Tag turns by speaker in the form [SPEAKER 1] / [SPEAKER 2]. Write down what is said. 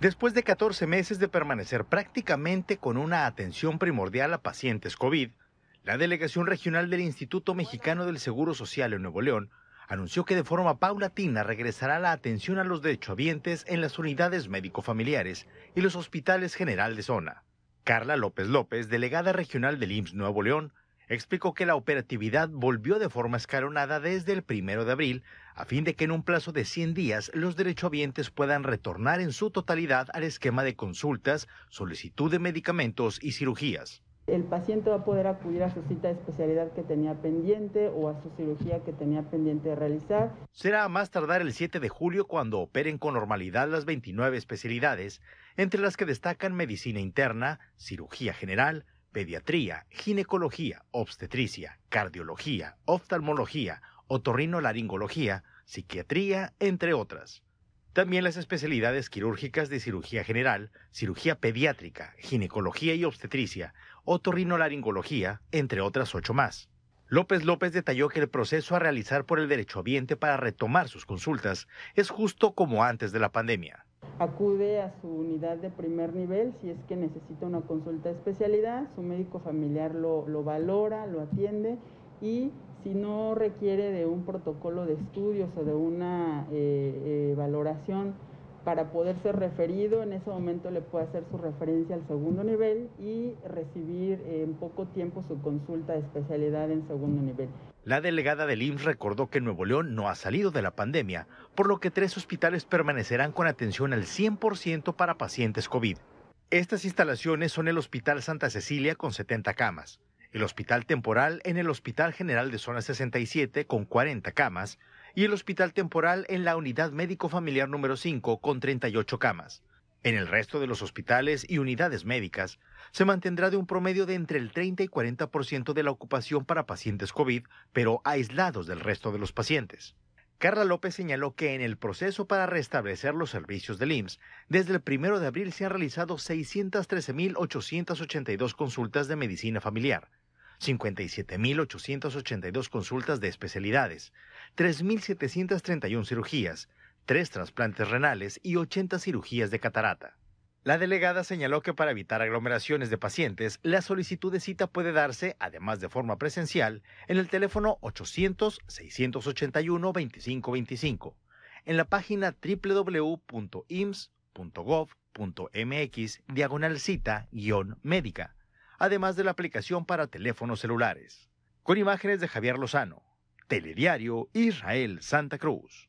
[SPEAKER 1] Después de 14 meses de permanecer prácticamente con una atención primordial a pacientes COVID, la Delegación Regional del Instituto Mexicano del Seguro Social en Nuevo León anunció que de forma paulatina regresará la atención a los derechohabientes en las unidades médico-familiares y los hospitales general de zona. Carla López López, delegada regional del IMSS Nuevo León, explicó que la operatividad volvió de forma escalonada desde el primero de abril, a fin de que en un plazo de 100 días los derechohabientes puedan retornar en su totalidad al esquema de consultas, solicitud de medicamentos y cirugías.
[SPEAKER 2] El paciente va a poder acudir a su cita de especialidad que tenía pendiente o a su cirugía que tenía
[SPEAKER 1] pendiente de realizar. Será a más tardar el 7 de julio cuando operen con normalidad las 29 especialidades, entre las que destacan medicina interna, cirugía general, pediatría, ginecología, obstetricia, cardiología, oftalmología, otorrinolaringología, psiquiatría, entre otras. También las especialidades quirúrgicas de cirugía general, cirugía pediátrica, ginecología y obstetricia, otorrinolaringología, entre otras ocho más. López López detalló que el proceso a realizar por el derecho ambiente para retomar sus consultas es justo como antes de la pandemia.
[SPEAKER 2] Acude a su unidad de primer nivel si es que necesita una consulta de especialidad, su médico familiar lo, lo valora, lo atiende y si no requiere de un protocolo de estudios o de una eh, eh, valoración para poder ser referido, en ese momento le puede hacer su referencia al segundo nivel y recibir en poco tiempo su consulta de especialidad en segundo nivel.
[SPEAKER 1] La delegada del IMSS recordó que Nuevo León no ha salido de la pandemia, por lo que tres hospitales permanecerán con atención al 100% para pacientes COVID. Estas instalaciones son el Hospital Santa Cecilia con 70 camas, el Hospital Temporal en el Hospital General de Zona 67 con 40 camas, y el hospital temporal en la unidad médico familiar número 5 con 38 camas. En el resto de los hospitales y unidades médicas, se mantendrá de un promedio de entre el 30 y 40% de la ocupación para pacientes COVID, pero aislados del resto de los pacientes. Carla López señaló que en el proceso para restablecer los servicios del IMSS, desde el 1 de abril se han realizado 613.882 consultas de medicina familiar, 57.882 consultas de especialidades, 3.731 cirugías, 3 trasplantes renales y 80 cirugías de catarata. La delegada señaló que para evitar aglomeraciones de pacientes, la solicitud de cita puede darse, además de forma presencial, en el teléfono 800-681-2525, en la página www.ims.gov.mx cita-médica además de la aplicación para teléfonos celulares. Con imágenes de Javier Lozano, Telediario Israel Santa Cruz.